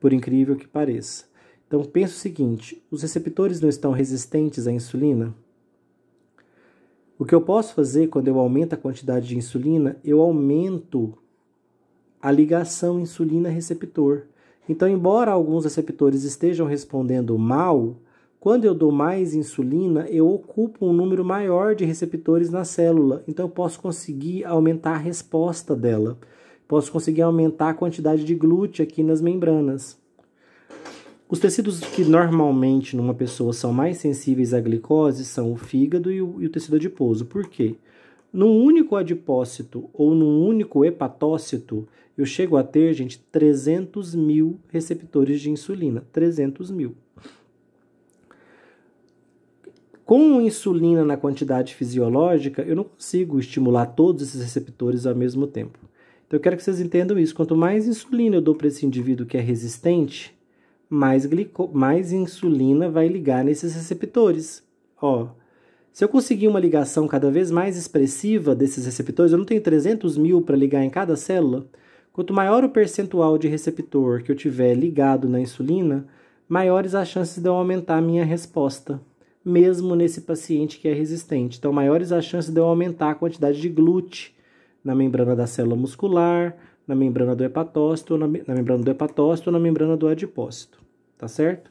por incrível que pareça. Então pensa o seguinte: os receptores não estão resistentes à insulina? O que eu posso fazer quando eu aumento a quantidade de insulina? Eu aumento a ligação insulina-receptor. Então, embora alguns receptores estejam respondendo mal, quando eu dou mais insulina, eu ocupo um número maior de receptores na célula, então eu posso conseguir aumentar a resposta dela. Posso conseguir aumentar a quantidade de glúteo aqui nas membranas. Os tecidos que normalmente numa pessoa são mais sensíveis à glicose são o fígado e o, e o tecido adiposo. Por quê? Num único adipócito ou num único hepatócito, eu chego a ter, gente, 300 mil receptores de insulina. 300 mil. Com insulina na quantidade fisiológica, eu não consigo estimular todos esses receptores ao mesmo tempo. Então eu quero que vocês entendam isso. Quanto mais insulina eu dou para esse indivíduo que é resistente, mais, glico... mais insulina vai ligar nesses receptores. Ó, se eu conseguir uma ligação cada vez mais expressiva desses receptores, eu não tenho 300 mil para ligar em cada célula. Quanto maior o percentual de receptor que eu tiver ligado na insulina, maiores as chances de eu aumentar a minha resposta, mesmo nesse paciente que é resistente. Então, maiores as chances de eu aumentar a quantidade de glúteo na membrana da célula muscular, na membrana do hepatócito, na, na membrana do hepatócito, na membrana do adipócito, tá certo?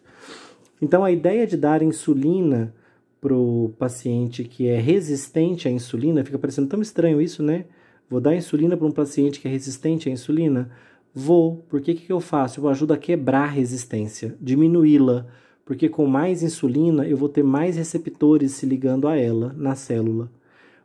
Então a ideia de dar insulina para o paciente que é resistente à insulina, fica parecendo tão estranho isso, né? Vou dar insulina para um paciente que é resistente à insulina? Vou, porque o que, que eu faço? Eu ajudo a quebrar a resistência, diminuí-la, porque com mais insulina eu vou ter mais receptores se ligando a ela na célula.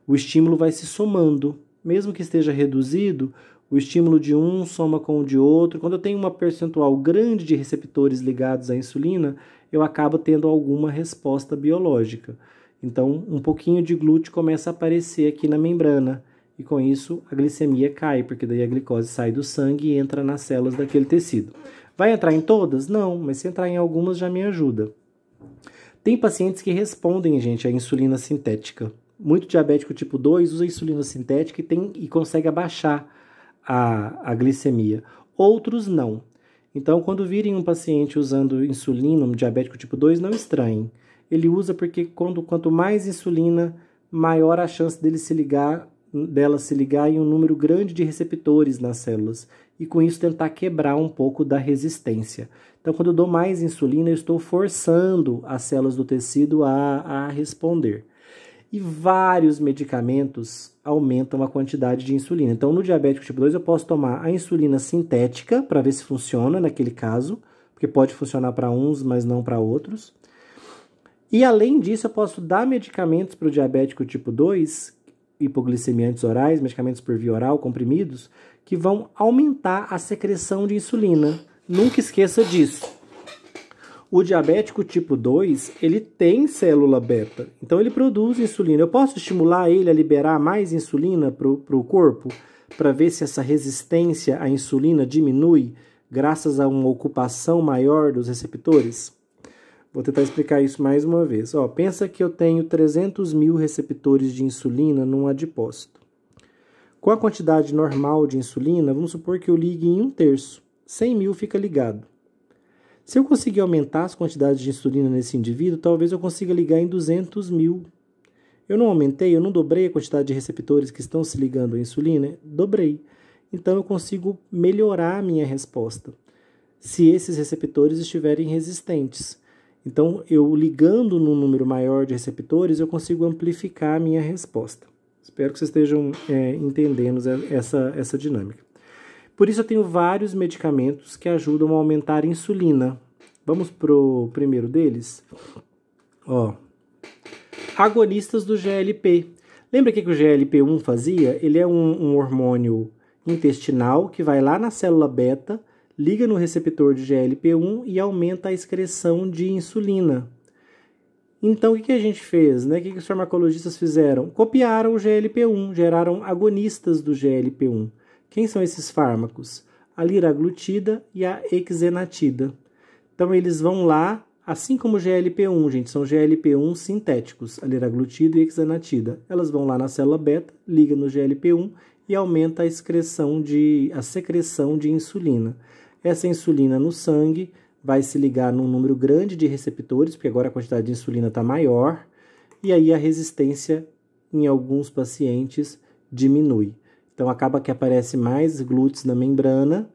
O estímulo vai se somando, mesmo que esteja reduzido, o estímulo de um soma com o de outro. Quando eu tenho uma percentual grande de receptores ligados à insulina, eu acabo tendo alguma resposta biológica. Então, um pouquinho de glúteo começa a aparecer aqui na membrana e com isso a glicemia cai, porque daí a glicose sai do sangue e entra nas células daquele tecido. Vai entrar em todas? Não, mas se entrar em algumas já me ajuda. Tem pacientes que respondem, gente, à insulina sintética muito diabético tipo 2 usa insulina sintética e, tem, e consegue abaixar a, a glicemia. Outros não. Então, quando virem um paciente usando insulina, um diabético tipo 2, não estranhem. Ele usa porque quando, quanto mais insulina, maior a chance dele se ligar, dela se ligar em um número grande de receptores nas células e com isso tentar quebrar um pouco da resistência. Então, quando eu dou mais insulina, eu estou forçando as células do tecido a, a responder e vários medicamentos aumentam a quantidade de insulina. Então, no diabético tipo 2, eu posso tomar a insulina sintética para ver se funciona naquele caso, porque pode funcionar para uns, mas não para outros. E além disso, eu posso dar medicamentos para o diabético tipo 2, hipoglicemiantes orais, medicamentos por via oral, comprimidos, que vão aumentar a secreção de insulina. Nunca esqueça disso. O diabético tipo 2, ele tem célula beta, então ele produz insulina. Eu posso estimular ele a liberar mais insulina para o corpo para ver se essa resistência à insulina diminui graças a uma ocupação maior dos receptores? Vou tentar explicar isso mais uma vez. Ó, pensa que eu tenho 300 mil receptores de insulina num adipócito. Com a quantidade normal de insulina, vamos supor que eu ligue em um terço. 100 mil fica ligado. Se eu conseguir aumentar as quantidades de insulina nesse indivíduo, talvez eu consiga ligar em 200 mil. Eu não aumentei, eu não dobrei a quantidade de receptores que estão se ligando à insulina? Dobrei. Então eu consigo melhorar a minha resposta se esses receptores estiverem resistentes. Então, eu ligando num número maior de receptores, eu consigo amplificar a minha resposta. Espero que vocês estejam é, entendendo essa, essa dinâmica. Por isso eu tenho vários medicamentos que ajudam a aumentar a insulina. Vamos pro primeiro deles? Ó. Agonistas do GLP. Lembra o que, que o GLP-1 fazia? Ele é um, um hormônio intestinal que vai lá na célula beta, liga no receptor de GLP-1 e aumenta a excreção de insulina. Então, o que a gente fez? Né? O que os farmacologistas fizeram? Copiaram o GLP-1, geraram agonistas do GLP-1. Quem são esses fármacos? A liraglutida e a exenatida. Então, eles vão lá, assim como o GLP-1, gente, são GLP-1 sintéticos, a liraglutida e a exenatida. Elas vão lá na célula beta, ligam no GLP-1 e aumenta a excreção de a secreção de insulina. Essa insulina no sangue vai se ligar num número grande de receptores, porque agora a quantidade de insulina está maior, e aí a resistência em alguns pacientes diminui. Então acaba que aparece mais glúteos na membrana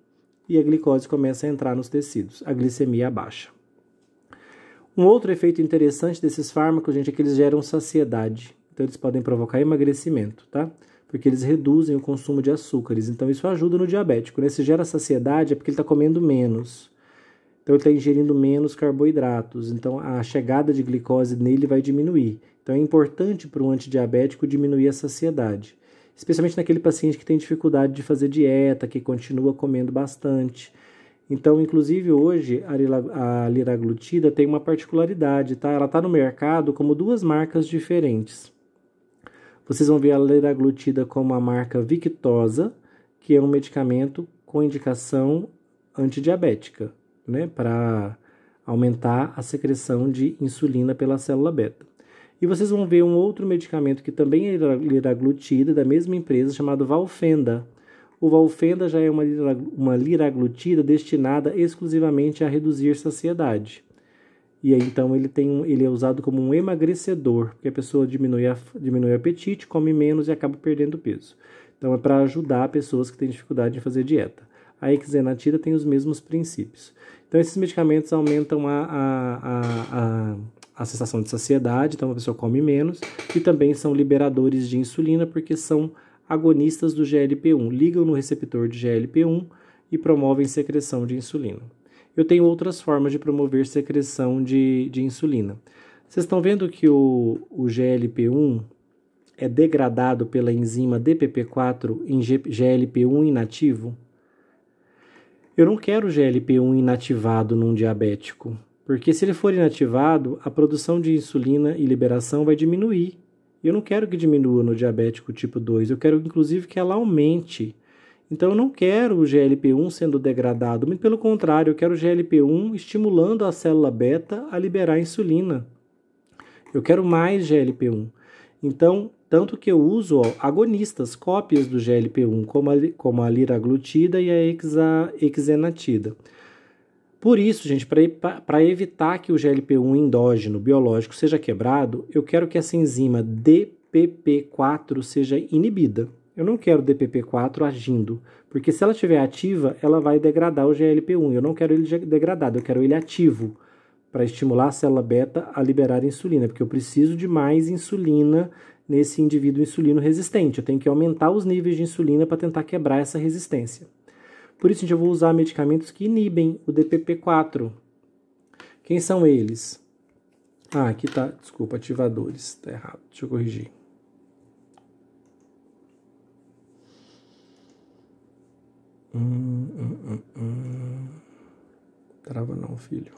e a glicose começa a entrar nos tecidos, a glicemia abaixa. Um outro efeito interessante desses fármacos, gente, é que eles geram saciedade. Então eles podem provocar emagrecimento, tá? Porque eles reduzem o consumo de açúcares. Então isso ajuda no diabético, né? Se gera saciedade é porque ele está comendo menos. Então ele está ingerindo menos carboidratos. Então a chegada de glicose nele vai diminuir. Então é importante para um antidiabético diminuir a saciedade especialmente naquele paciente que tem dificuldade de fazer dieta, que continua comendo bastante. Então, inclusive hoje, a liraglutida tem uma particularidade, tá? Ela está no mercado como duas marcas diferentes. Vocês vão ver a liraglutida como a marca Victosa, que é um medicamento com indicação antidiabética, né? Para aumentar a secreção de insulina pela célula beta. E vocês vão ver um outro medicamento que também é liraglutida, da mesma empresa, chamado Valfenda. O Valfenda já é uma, uma liraglutida destinada exclusivamente a reduzir saciedade. E aí, então, ele, tem um, ele é usado como um emagrecedor, porque a pessoa diminui, a, diminui o apetite, come menos e acaba perdendo peso. Então, é para ajudar pessoas que têm dificuldade em fazer dieta. A exenatida tem os mesmos princípios. Então, esses medicamentos aumentam a, a, a, a a sensação de saciedade, então a pessoa come menos, e também são liberadores de insulina, porque são agonistas do GLP-1, ligam no receptor de GLP-1 e promovem secreção de insulina. Eu tenho outras formas de promover secreção de, de insulina. Vocês estão vendo que o, o GLP-1 é degradado pela enzima DPP-4 em GLP-1 inativo? Eu não quero GLP-1 inativado num diabético. Porque se ele for inativado, a produção de insulina e liberação vai diminuir. Eu não quero que diminua no diabético tipo 2, eu quero inclusive que ela aumente. Então eu não quero o GLP-1 sendo degradado, muito pelo contrário, eu quero o GLP-1 estimulando a célula beta a liberar a insulina. Eu quero mais GLP-1. Então, tanto que eu uso ó, agonistas, cópias do GLP-1, como a, como a liraglutida e a hexa, hexenatida. Por isso, gente, para evitar que o GLP-1 endógeno biológico seja quebrado, eu quero que essa enzima DPP4 seja inibida. Eu não quero DPP4 agindo, porque se ela estiver ativa, ela vai degradar o GLP-1. Eu não quero ele degradado, eu quero ele ativo para estimular a célula beta a liberar insulina, porque eu preciso de mais insulina nesse indivíduo insulino resistente. Eu tenho que aumentar os níveis de insulina para tentar quebrar essa resistência. Por isso, a gente vai usar medicamentos que inibem o DPP-4. Quem são eles? Ah, aqui tá, desculpa, ativadores, tá errado, deixa eu corrigir. Hum, hum, hum, hum. Trava não, filho.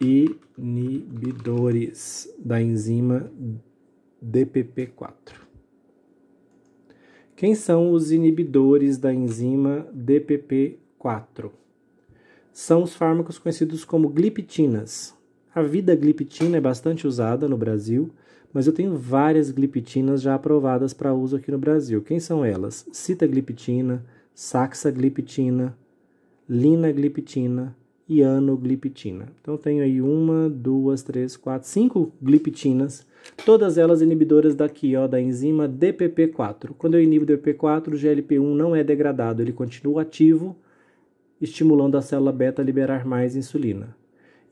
Inibidores da enzima DPP4. Quem são os inibidores da enzima DPP4? São os fármacos conhecidos como gliptinas. A vida gliptina é bastante usada no Brasil, mas eu tenho várias gliptinas já aprovadas para uso aqui no Brasil. Quem são elas? Citagliptina, saxagliptina, linagliptina e anogliptina. Então tenho aí uma, duas, três, quatro, cinco gliptinas todas elas inibidoras daqui, ó, da enzima DPP4. Quando eu inibo DPP4, o GLP1 não é degradado, ele continua ativo, estimulando a célula beta a liberar mais insulina.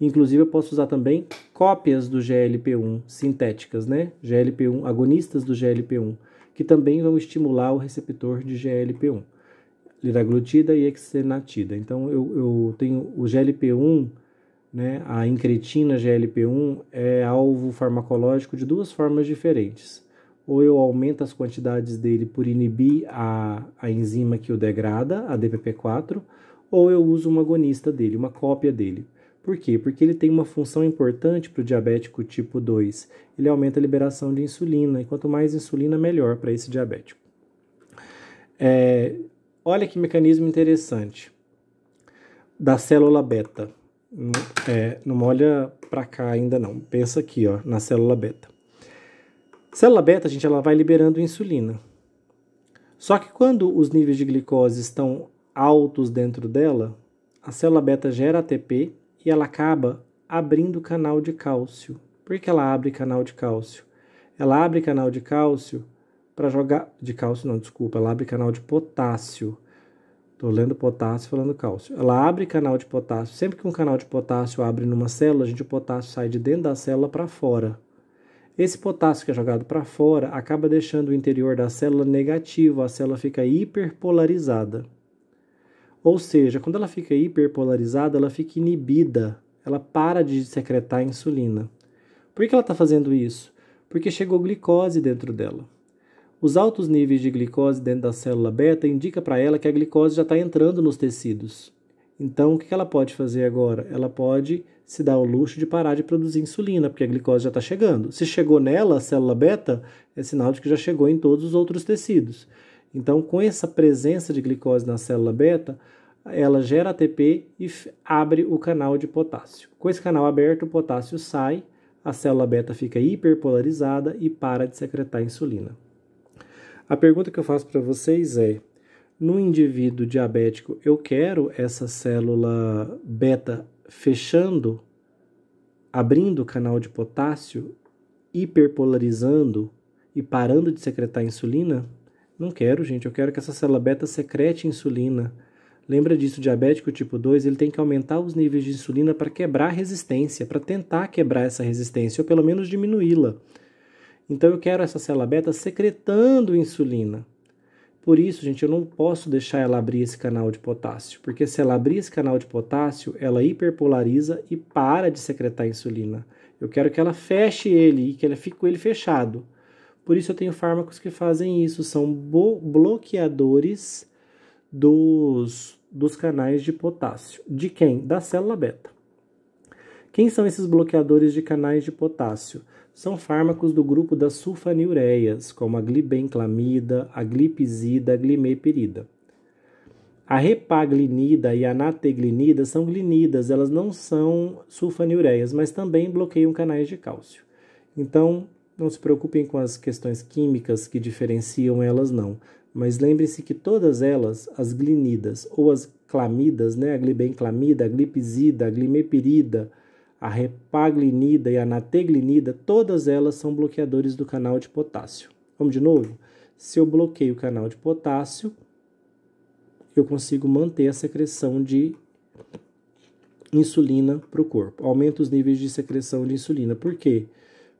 Inclusive, eu posso usar também cópias do GLP1 sintéticas, né? GLP1 agonistas do GLP1, que também vão estimular o receptor de GLP1, liraglutida e exenatida. Então, eu, eu tenho o GLP1 né, a incretina GLP-1 é alvo farmacológico de duas formas diferentes. Ou eu aumento as quantidades dele por inibir a, a enzima que o degrada, a DPP-4, ou eu uso um agonista dele, uma cópia dele. Por quê? Porque ele tem uma função importante para o diabético tipo 2. Ele aumenta a liberação de insulina, e quanto mais insulina, melhor para esse diabético. É, olha que mecanismo interessante da célula beta. Não, é, não olha para cá ainda não. Pensa aqui, ó, na célula beta. Célula beta, gente, ela vai liberando insulina. Só que quando os níveis de glicose estão altos dentro dela, a célula beta gera ATP e ela acaba abrindo canal de cálcio. Por que ela abre canal de cálcio? Ela abre canal de cálcio para jogar de cálcio não, desculpa, ela abre canal de potássio Estou lendo potássio falando cálcio. Ela abre canal de potássio. Sempre que um canal de potássio abre numa célula, gente, o potássio sai de dentro da célula para fora. Esse potássio que é jogado para fora acaba deixando o interior da célula negativo, a célula fica hiperpolarizada. Ou seja, quando ela fica hiperpolarizada, ela fica inibida, ela para de secretar insulina. Por que ela está fazendo isso? Porque chegou glicose dentro dela. Os altos níveis de glicose dentro da célula beta indica para ela que a glicose já está entrando nos tecidos. Então, o que ela pode fazer agora? Ela pode se dar o luxo de parar de produzir insulina, porque a glicose já está chegando. Se chegou nela, a célula beta, é sinal de que já chegou em todos os outros tecidos. Então, com essa presença de glicose na célula beta, ela gera ATP e abre o canal de potássio. Com esse canal aberto, o potássio sai, a célula beta fica hiperpolarizada e para de secretar insulina. A pergunta que eu faço para vocês é: no indivíduo diabético, eu quero essa célula beta fechando, abrindo o canal de potássio, hiperpolarizando e parando de secretar insulina? Não quero, gente. Eu quero que essa célula beta secrete insulina. Lembra disso, diabético tipo 2, ele tem que aumentar os níveis de insulina para quebrar a resistência, para tentar quebrar essa resistência ou pelo menos diminuí-la. Então eu quero essa célula beta secretando insulina. Por isso, gente, eu não posso deixar ela abrir esse canal de potássio, porque se ela abrir esse canal de potássio, ela hiperpolariza e para de secretar insulina. Eu quero que ela feche ele e que ela fique com ele fechado. Por isso eu tenho fármacos que fazem isso, são bloqueadores dos, dos canais de potássio. De quem? Da célula beta. Quem são esses bloqueadores de canais de potássio? são fármacos do grupo das sulfanilureias, como a glibenclamida, a glipizida, a glimeperida. A repaglinida e a nateglinida são glinidas, elas não são sulfanilureias, mas também bloqueiam canais de cálcio. Então, não se preocupem com as questões químicas que diferenciam elas, não. Mas lembre-se que todas elas, as glinidas ou as clamidas, né, a glibenclamida, a glipizida, a glimepirida, a repaglinida e a nateglinida, todas elas são bloqueadores do canal de potássio. Vamos de novo? Se eu bloqueio o canal de potássio, eu consigo manter a secreção de insulina para o corpo. Aumenta os níveis de secreção de insulina. Por quê?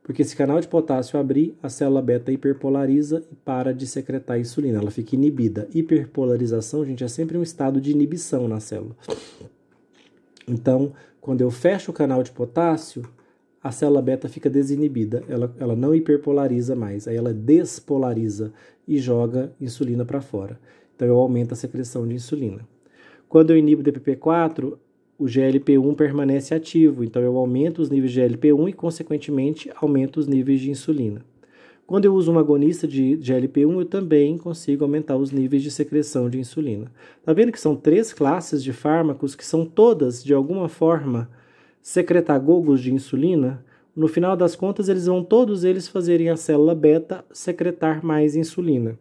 Porque se canal de potássio abrir, a célula beta hiperpolariza e para de secretar a insulina. Ela fica inibida. Hiperpolarização, gente, é sempre um estado de inibição na célula. Então, quando eu fecho o canal de potássio, a célula beta fica desinibida, ela, ela não hiperpolariza mais, aí ela despolariza e joga insulina para fora. Então eu aumento a secreção de insulina. Quando eu inibo DPP4, o GLP1 permanece ativo, então eu aumento os níveis de GLP1 e, consequentemente, aumento os níveis de insulina. Quando eu uso um agonista de GLP-1, eu também consigo aumentar os níveis de secreção de insulina. Tá vendo que são três classes de fármacos que são todas, de alguma forma, secretagogos de insulina? No final das contas, eles vão todos eles fazerem a célula beta secretar mais insulina.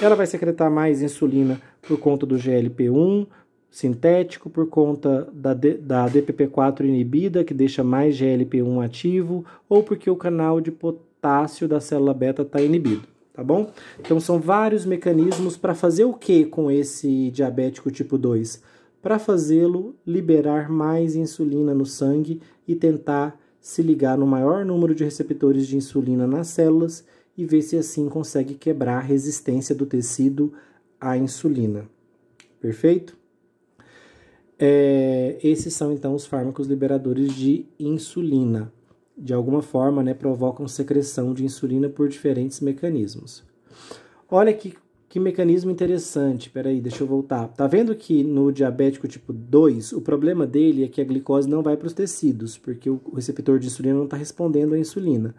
Ela vai secretar mais insulina por conta do GLP-1 sintético, por conta da, da DPP-4 inibida, que deixa mais GLP-1 ativo, ou porque o canal de potência potássio da célula beta está inibido, tá bom? Então são vários mecanismos para fazer o que com esse diabético tipo 2? Para fazê-lo liberar mais insulina no sangue e tentar se ligar no maior número de receptores de insulina nas células e ver se assim consegue quebrar a resistência do tecido à insulina. Perfeito? É, esses são então os fármacos liberadores de insulina de alguma forma, né, provocam secreção de insulina por diferentes mecanismos. Olha que, que mecanismo interessante. Peraí, deixa eu voltar. Tá vendo que no diabético tipo 2, o problema dele é que a glicose não vai para os tecidos, porque o receptor de insulina não está respondendo à insulina.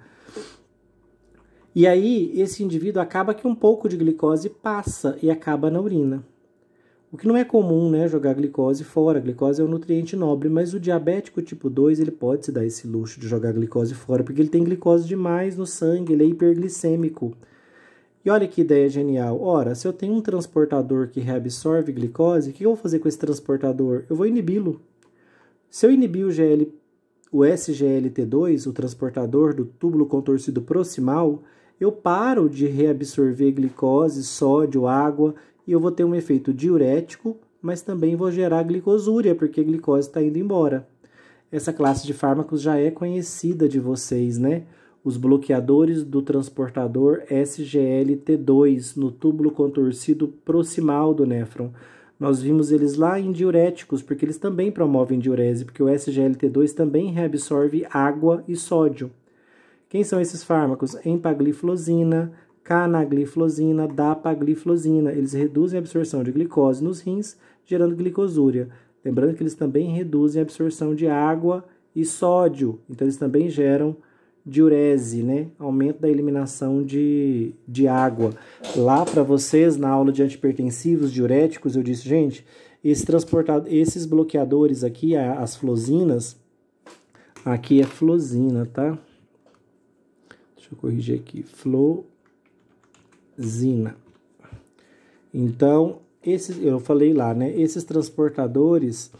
E aí, esse indivíduo acaba que um pouco de glicose passa e acaba na urina. O que não é comum, né, jogar glicose fora. A glicose é um nutriente nobre, mas o diabético tipo 2, ele pode se dar esse luxo de jogar glicose fora, porque ele tem glicose demais no sangue, ele é hiperglicêmico. E olha que ideia genial. Ora, se eu tenho um transportador que reabsorve glicose, o que eu vou fazer com esse transportador? Eu vou inibi-lo. Se eu inibir o, GL, o SGLT2, o transportador do túbulo contorcido proximal, eu paro de reabsorver glicose, sódio, água, e eu vou ter um efeito diurético, mas também vou gerar glicosúria, porque a glicose está indo embora. Essa classe de fármacos já é conhecida de vocês, né? Os bloqueadores do transportador SGLT2 no túbulo contorcido proximal do néfron. Nós vimos eles lá em diuréticos, porque eles também promovem diurese, porque o SGLT2 também reabsorve água e sódio. Quem são esses fármacos? Empagliflosina, canagliflozina, dapagliflozina. Eles reduzem a absorção de glicose nos rins, gerando glicosúria. Lembrando que eles também reduzem a absorção de água e sódio, então eles também geram diurese, né? Aumento da eliminação de, de água. Lá para vocês, na aula de antipertensivos diuréticos, eu disse, gente, esse transportado, esses bloqueadores aqui, as flozinas, aqui é flozina, tá? Deixa eu corrigir aqui, flo. Zina. Então, esses, eu falei lá, né? Esses transportadores,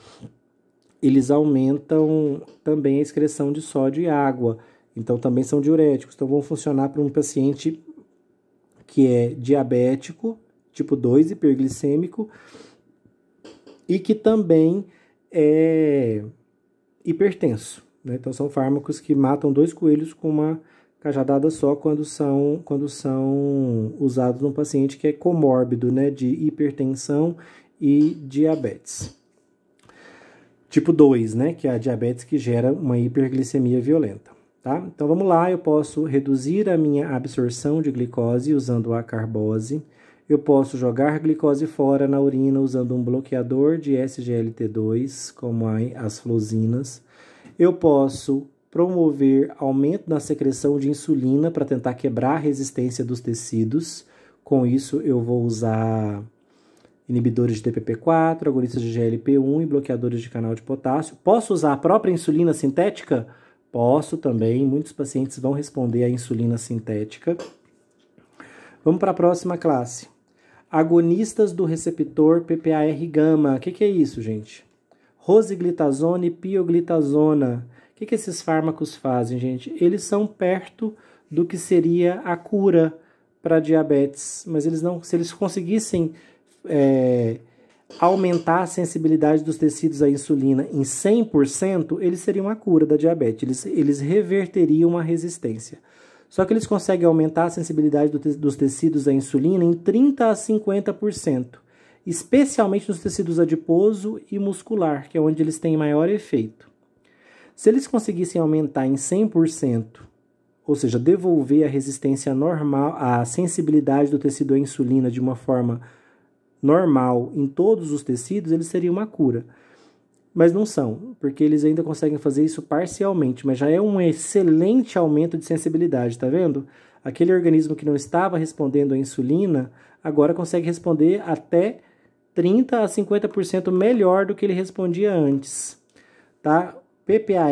eles aumentam também a excreção de sódio e água. Então, também são diuréticos. Então, vão funcionar para um paciente que é diabético, tipo 2, hiperglicêmico, e que também é hipertenso. Né? Então, são fármacos que matam dois coelhos com uma cajadada só quando são, quando são usados num paciente que é comórbido, né, de hipertensão e diabetes. Tipo 2, né, que é a diabetes que gera uma hiperglicemia violenta. Tá? Então vamos lá, eu posso reduzir a minha absorção de glicose usando a carbose. Eu posso jogar glicose fora na urina usando um bloqueador de SGLT2, como as flosinas. Eu posso promover aumento na secreção de insulina para tentar quebrar a resistência dos tecidos. Com isso, eu vou usar inibidores de DPP4, agonistas de GLP1 e bloqueadores de canal de potássio. Posso usar a própria insulina sintética? Posso também. Muitos pacientes vão responder à insulina sintética. Vamos para a próxima classe. Agonistas do receptor PPAR-gama. O que, que é isso, gente? Rosiglitazona e pioglitazona que, que esses fármacos fazem, gente? Eles são perto do que seria a cura para diabetes, mas eles não, se eles conseguissem é, aumentar a sensibilidade dos tecidos à insulina em 100%, eles seriam a cura da diabetes, eles, eles reverteriam a resistência. Só que eles conseguem aumentar a sensibilidade do te dos tecidos à insulina em 30% a 50%, especialmente nos tecidos adiposo e muscular, que é onde eles têm maior efeito. Se eles conseguissem aumentar em 100%, ou seja, devolver a resistência normal, a sensibilidade do tecido à insulina de uma forma normal em todos os tecidos, eles seriam uma cura. Mas não são, porque eles ainda conseguem fazer isso parcialmente, mas já é um excelente aumento de sensibilidade, tá vendo? Aquele organismo que não estava respondendo à insulina, agora consegue responder até 30 a 50% melhor do que ele respondia antes, tá? PPAR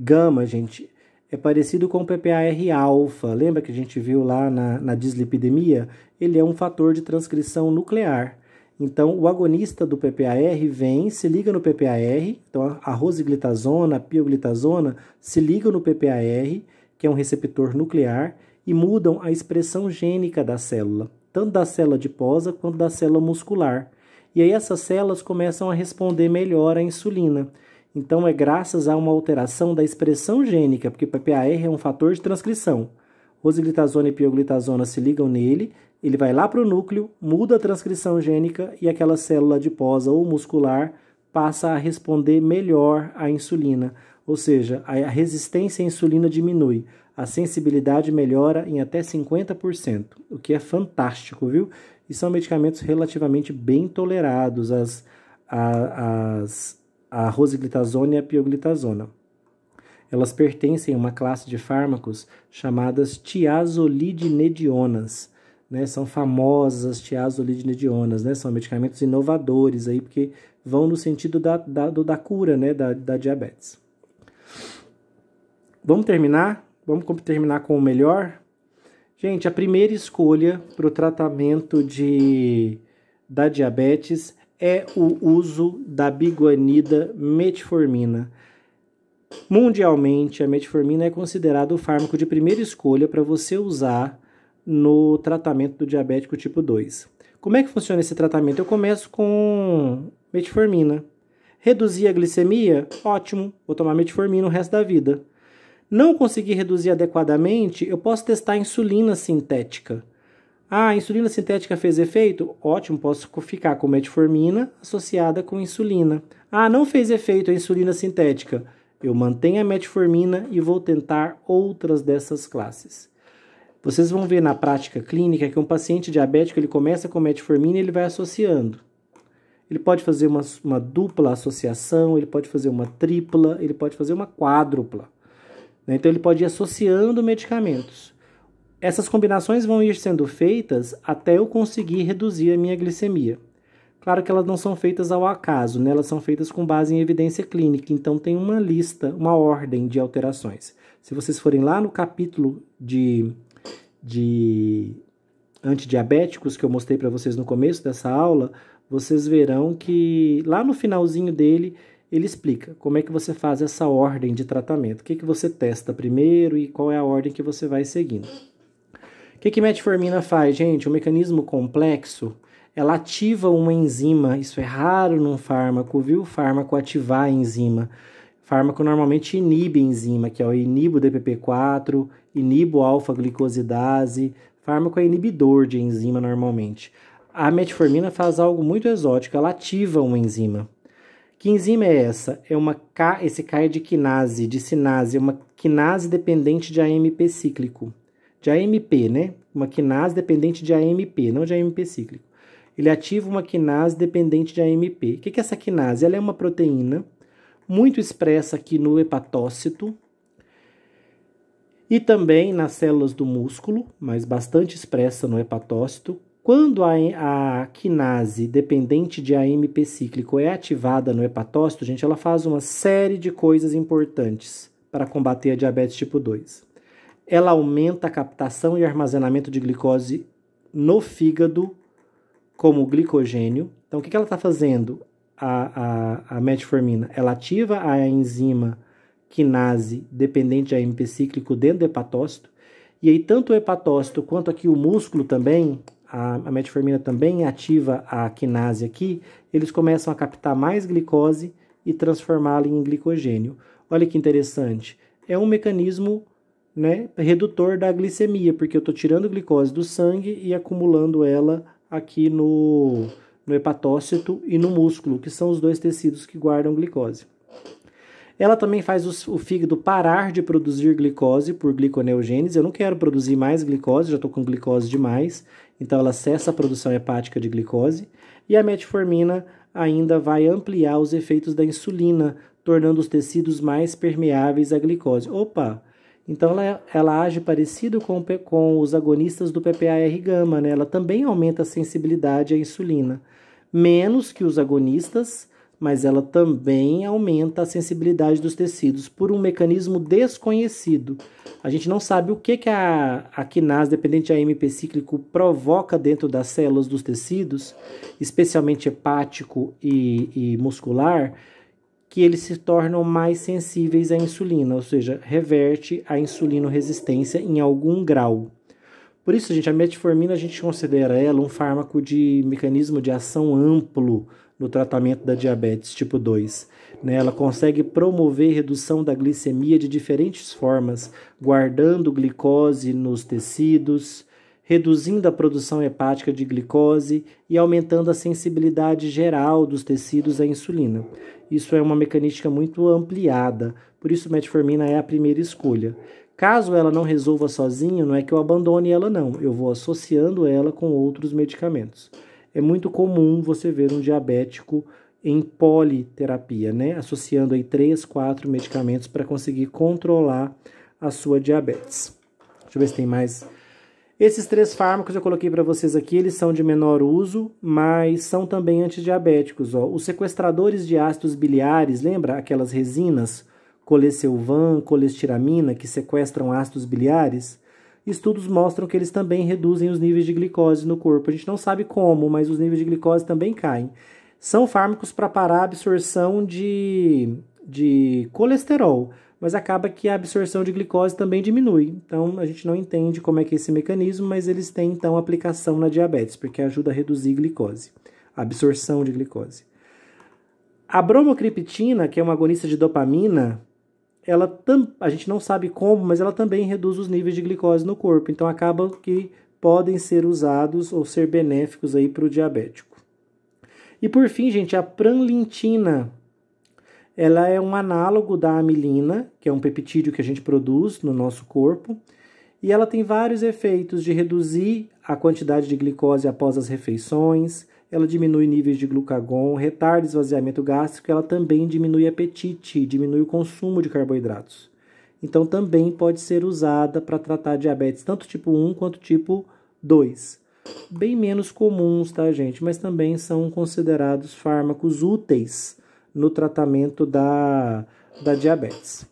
gama, gente, é parecido com o PPAR alfa. Lembra que a gente viu lá na, na dislipidemia? Ele é um fator de transcrição nuclear. Então, o agonista do PPAR vem, se liga no PPAR, então a rosiglitazona, a pioglitazona se ligam no PPAR, que é um receptor nuclear, e mudam a expressão gênica da célula, tanto da célula adiposa quanto da célula muscular. E aí essas células começam a responder melhor à insulina. Então é graças a uma alteração da expressão gênica, porque PPAR é um fator de transcrição. Rosiglitazona e pioglitazona se ligam nele, ele vai lá para o núcleo, muda a transcrição gênica e aquela célula adiposa ou muscular passa a responder melhor à insulina, ou seja, a resistência à insulina diminui, a sensibilidade melhora em até 50%, o que é fantástico, viu? E são medicamentos relativamente bem tolerados. As, as, a rosiglitazona e a pioglitazona. Elas pertencem a uma classe de fármacos chamadas tiazolidinedionas. Né? São famosas as tiazolidinedionas, né? são medicamentos inovadores, aí, porque vão no sentido da, da, da cura né? da, da diabetes. Vamos terminar? Vamos terminar com o melhor? Gente, a primeira escolha para o tratamento de, da diabetes é o uso da biguanida metformina. Mundialmente, a metformina é considerada o fármaco de primeira escolha para você usar no tratamento do diabético tipo 2. Como é que funciona esse tratamento? Eu começo com metformina. Reduzir a glicemia? Ótimo, vou tomar metformina o resto da vida. Não conseguir reduzir adequadamente, eu posso testar insulina sintética. Ah, a insulina sintética fez efeito? Ótimo, posso ficar com metformina associada com insulina. Ah, não fez efeito a insulina sintética. Eu mantenho a metformina e vou tentar outras dessas classes. Vocês vão ver na prática clínica que um paciente diabético ele começa com metformina e ele vai associando. Ele pode fazer uma, uma dupla associação, ele pode fazer uma tripla, ele pode fazer uma quádrupla. Né? Então ele pode ir associando medicamentos. Essas combinações vão ir sendo feitas até eu conseguir reduzir a minha glicemia. Claro que elas não são feitas ao acaso, né? elas são feitas com base em evidência clínica, então tem uma lista, uma ordem de alterações. Se vocês forem lá no capítulo de, de antidiabéticos que eu mostrei para vocês no começo dessa aula, vocês verão que lá no finalzinho dele ele explica como é que você faz essa ordem de tratamento, o que, que você testa primeiro e qual é a ordem que você vai seguindo que, que metformina faz, gente? Um mecanismo complexo. Ela ativa uma enzima. Isso é raro num fármaco, viu? O fármaco ativar a enzima. fármaco normalmente inibe enzima, que é o inibo DPP4, inibo alfa-glicosidase. Fármaco é inibidor de enzima normalmente. A metformina faz algo muito exótico, ela ativa uma enzima. Que enzima é essa? É uma K, esse K é de quinase, de sinase, é uma quinase dependente de AMP cíclico de AMP, né? Uma quinase dependente de AMP, não de AMP cíclico. Ele ativa uma quinase dependente de AMP. O que é essa quinase? Ela é uma proteína muito expressa aqui no hepatócito e também nas células do músculo, mas bastante expressa no hepatócito. Quando a, a quinase dependente de AMP cíclico é ativada no hepatócito, gente, ela faz uma série de coisas importantes para combater a diabetes tipo 2 ela aumenta a captação e armazenamento de glicose no fígado como glicogênio. Então, o que, que ela está fazendo? A, a, a metformina, ela ativa a enzima quinase dependente a AMP cíclico dentro do hepatócito, e aí tanto o hepatócito quanto aqui o músculo também, a, a metformina também ativa a quinase aqui, eles começam a captar mais glicose e transformá-la em glicogênio. Olha que interessante, é um mecanismo né, redutor da glicemia, porque eu estou tirando glicose do sangue e acumulando ela aqui no, no hepatócito e no músculo, que são os dois tecidos que guardam glicose. Ela também faz o fígado parar de produzir glicose por gliconeogênese. Eu não quero produzir mais glicose, já estou com glicose demais, então ela cessa a produção hepática de glicose. E a metformina ainda vai ampliar os efeitos da insulina, tornando os tecidos mais permeáveis à glicose. Opa! Então ela, é, ela age parecido com, com os agonistas do PPAR gama, né? ela também aumenta a sensibilidade à insulina, menos que os agonistas, mas ela também aumenta a sensibilidade dos tecidos por um mecanismo desconhecido. A gente não sabe o que, que a, a quinase dependente de AMP cíclico provoca dentro das células dos tecidos, especialmente hepático e, e muscular, que eles se tornam mais sensíveis à insulina, ou seja, reverte a insulinoresistência em algum grau. Por isso, gente, a metformina a gente considera ela um fármaco de mecanismo de ação amplo no tratamento da diabetes tipo 2. Né? Ela consegue promover redução da glicemia de diferentes formas, guardando glicose nos tecidos, reduzindo a produção hepática de glicose e aumentando a sensibilidade geral dos tecidos à insulina. Isso é uma mecanística muito ampliada, por isso metformina é a primeira escolha. Caso ela não resolva sozinha, não é que eu abandone ela não, eu vou associando ela com outros medicamentos. É muito comum você ver um diabético em politerapia, né? Associando aí três, quatro medicamentos para conseguir controlar a sua diabetes. Deixa eu ver se tem mais esses três fármacos eu coloquei para vocês aqui, eles são de menor uso, mas são também antidiabéticos. Ó. Os sequestradores de ácidos biliares, lembra aquelas resinas colecilvan, colestiramina, que sequestram ácidos biliares? Estudos mostram que eles também reduzem os níveis de glicose no corpo. A gente não sabe como, mas os níveis de glicose também caem. São fármacos para parar a absorção de, de colesterol mas acaba que a absorção de glicose também diminui. Então a gente não entende como é que é esse mecanismo, mas eles têm então aplicação na diabetes, porque ajuda a reduzir glicose, a absorção de glicose. A bromocriptina, que é uma agonista de dopamina, ela tam, a gente não sabe como, mas ela também reduz os níveis de glicose no corpo, então acaba que podem ser usados ou ser benéficos aí para o diabético. E por fim, gente, a pranlintina, ela é um análogo da amilina, que é um peptídeo que a gente produz no nosso corpo, e ela tem vários efeitos de reduzir a quantidade de glicose após as refeições, ela diminui níveis de glucagon, retarda esvaziamento gástrico, ela também diminui apetite, diminui o consumo de carboidratos. Então também pode ser usada para tratar diabetes tanto tipo 1 quanto tipo 2. Bem menos comuns, tá, gente? Mas também são considerados fármacos úteis no tratamento da, da diabetes.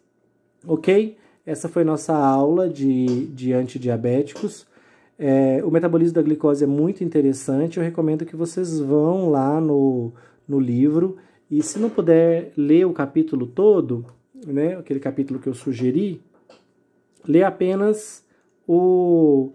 Ok? Essa foi nossa aula de, de antidiabéticos. É, o metabolismo da glicose é muito interessante. Eu recomendo que vocês vão lá no, no livro. E se não puder ler o capítulo todo, né, aquele capítulo que eu sugeri, lê apenas o,